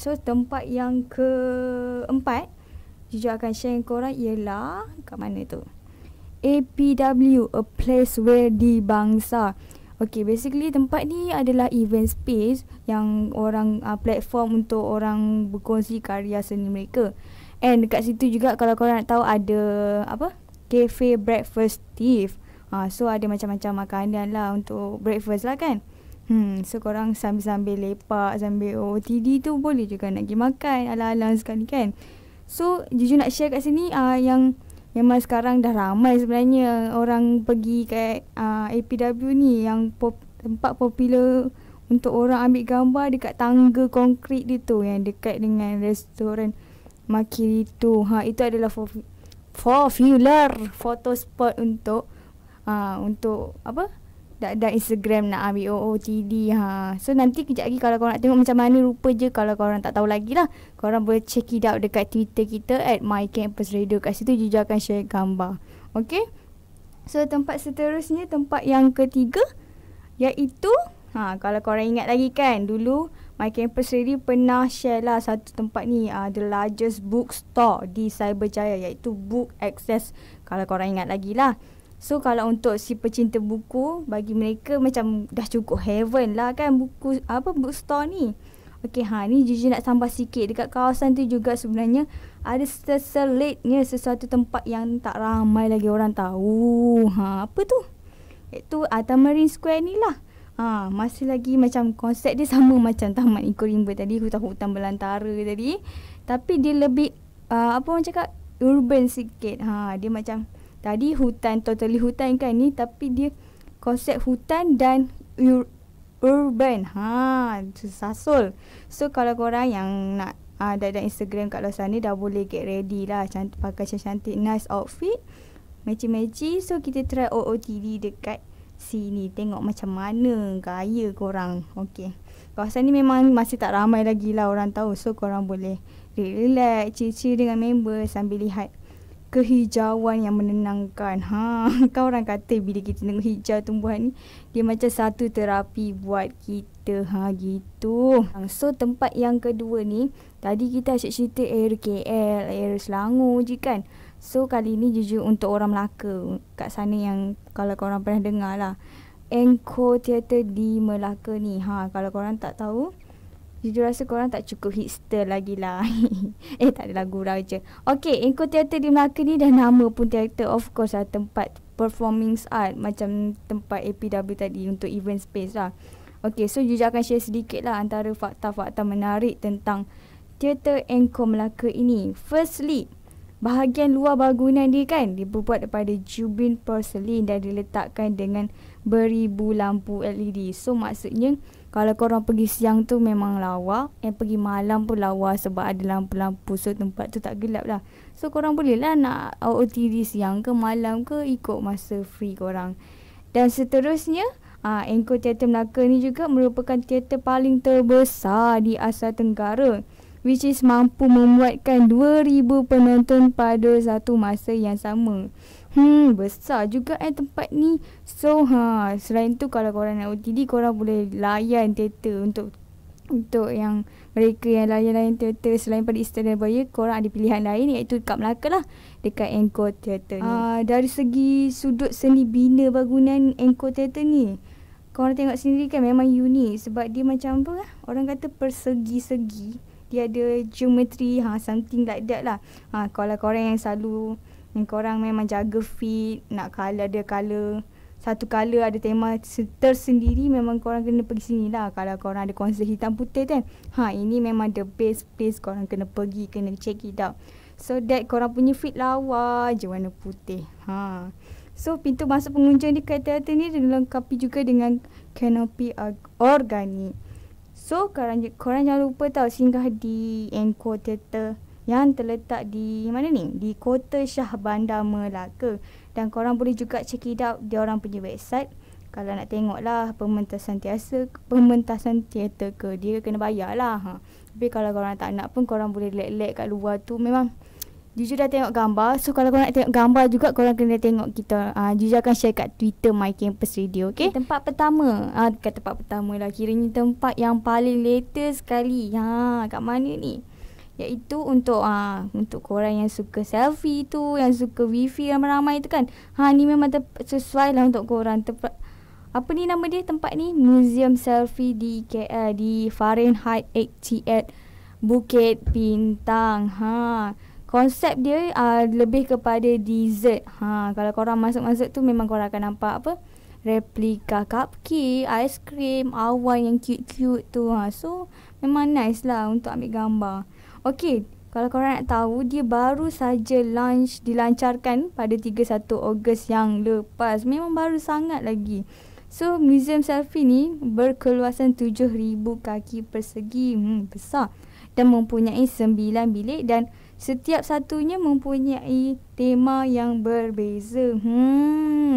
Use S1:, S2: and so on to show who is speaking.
S1: So tempat yang keempat Juju akan share dengan korang ialah Kat mana tu? APW A place where di bangsa Okay basically tempat ni adalah event space Yang orang uh, platform untuk orang berkongsi karya seni mereka And dekat situ juga kalau korang nak tahu ada Apa? Cafe Breakfast Thief uh, So ada macam-macam makanan lah untuk breakfast lah kan Hmm, so korang sambil-sambil lepak, sambil OOTD tu boleh juga nak pergi makan ala-ala sekali kan. So, Juju nak share kat sini uh, yang memang sekarang dah ramai sebenarnya orang pergi kat uh, APW ni yang pop, tempat popular untuk orang ambil gambar dekat tangga konkrit dia tu yang dekat dengan restoran Makiri tu. Ha, itu adalah popular for photo spot untuk uh, untuk apa? dan, ada Instagram nak ambil OOTD ha. So nanti kejap lagi kalau korang nak tengok macam mana rupa je Kalau korang tak tahu lagi lah Korang boleh check it out dekat Twitter kita At My Campus Radio Kat situ Juju akan share gambar Okay So tempat seterusnya tempat yang ketiga Iaitu ha, Kalau korang ingat lagi kan Dulu My Campus Radio pernah share lah satu tempat ni uh, The largest bookstore di Cyberjaya Iaitu Book Access Kalau korang ingat lagi lah So kalau untuk si pecinta buku bagi mereka macam dah cukup heaven lah kan buku apa bookstore ni. Okey ha ni Gigi nak tambah sikit dekat kawasan tu juga sebenarnya ada seselitnya sesuatu tempat yang tak ramai lagi orang tahu. Ha apa tu? Itu Atamarin Square ni lah. Ha, masih lagi macam konsep dia sama macam Taman Eco Rimba tadi, hutan-hutan belantara tadi. Tapi dia lebih uh, apa orang cakap urban sikit. Ha, dia macam tadi hutan totally hutan kan ni tapi dia konsep hutan dan ur- urban ha sasul so kalau korang yang nak uh, ah, ada Instagram kat luar sana dah boleh get ready lah cantik pakai cantik nice outfit Meci-meci So kita try OOTD dekat sini Tengok macam mana Gaya korang Okay Kawasan ni memang masih tak ramai lagi lah orang tahu So korang boleh relax Chill-chill dengan member Sambil lihat kehijauan yang menenangkan. Ha, kau orang kata bila kita tengok hijau tumbuhan ni, dia macam satu terapi buat kita. Ha, gitu. Ha, so, tempat yang kedua ni, tadi kita asyik cerita air KL, air Selangor je kan. So, kali ni jujur untuk orang Melaka kat sana yang kalau kau orang pernah dengar lah. Enco Theater di Melaka ni. Ha, kalau kau orang tak tahu, Jujur rasa korang tak cukup hipster lagi lah. eh tak adalah gurau je. Okay, Inko teater di Melaka ni dah nama pun teater. Of course lah tempat performing art. Macam tempat APW tadi untuk event space lah. Okay, so Jujur akan share sedikit lah antara fakta-fakta menarik tentang Teater Enko Melaka ini. Firstly, bahagian luar bangunan dia kan dibuat daripada jubin porselin dan diletakkan dengan beribu lampu LED. So maksudnya kalau korang pergi siang tu memang lawa Yang pergi malam pun lawa sebab ada lampu-lampu So tempat tu tak gelap lah So korang boleh lah nak OOTD siang ke malam ke Ikut masa free korang Dan seterusnya uh, ah, Anchor Theater Melaka ni juga merupakan teater paling terbesar di Asia Tenggara which is mampu memuatkan 2000 penonton pada satu masa yang sama. Hmm, besar juga eh tempat ni. So, ha, selain tu kalau korang nak OTD, korang boleh layan teater untuk untuk yang mereka yang layan-layan teater selain pada Istana Baya, korang ada pilihan lain iaitu dekat Melaka lah. Dekat Angkor Theater ni. Uh, dari segi sudut seni bina bangunan Angkor Theater ni, korang tengok sendiri kan memang unik sebab dia macam apa lah. Orang kata persegi-segi dia ada geometry ha something like that lah. Ha kalau korang yang selalu yang korang memang jaga fit, nak color dia color satu color ada tema tersendiri memang korang kena pergi sini lah. Kalau korang ada konsert hitam putih kan. Ha ini memang the best place korang kena pergi, kena check it out. So that korang punya fit lawa je warna putih. Ha. So pintu masuk pengunjung di kereta ni dilengkapi juga dengan kanopi organik. So korang, korang jangan lupa tau singgah di Anchor Theatre yang terletak di mana ni? Di Kota Shah Bandar Melaka. Dan korang boleh juga check it out di orang punya website. Kalau nak tengok lah pementasan tiasa, pementasan teater ke dia kena bayar lah. Ha. Tapi kalau korang tak nak pun korang boleh lek-lek kat luar tu memang Jujur dah tengok gambar So kalau korang nak tengok gambar juga Korang kena tengok kita uh, Jujur akan share kat Twitter My Campus Radio okay? Di tempat pertama uh, ah, Dekat tempat pertama lah Kiranya tempat yang paling later sekali ha, Kat mana ni Iaitu untuk uh, Untuk korang yang suka selfie tu Yang suka wifi ramai-ramai tu kan ha, Ni memang tep- sesuai lah untuk korang Tempat apa ni nama dia tempat ni? Museum Selfie di KL, di Fahrenheit 88 Bukit Pintang. Ha. Konsep dia uh, lebih kepada dessert. Ha, kalau korang masuk-masuk tu memang korang akan nampak apa? Replika cupcake, ais krim, awan yang cute-cute tu. Ha, so memang nice lah untuk ambil gambar. Okay, kalau korang nak tahu dia baru saja launch dilancarkan pada 31 Ogos yang lepas. Memang baru sangat lagi. So, Museum Selfie ni berkeluasan 7,000 kaki persegi. Hmm, besar. Dan mempunyai 9 bilik dan Setiap satunya mempunyai tema yang berbeza. Hmm.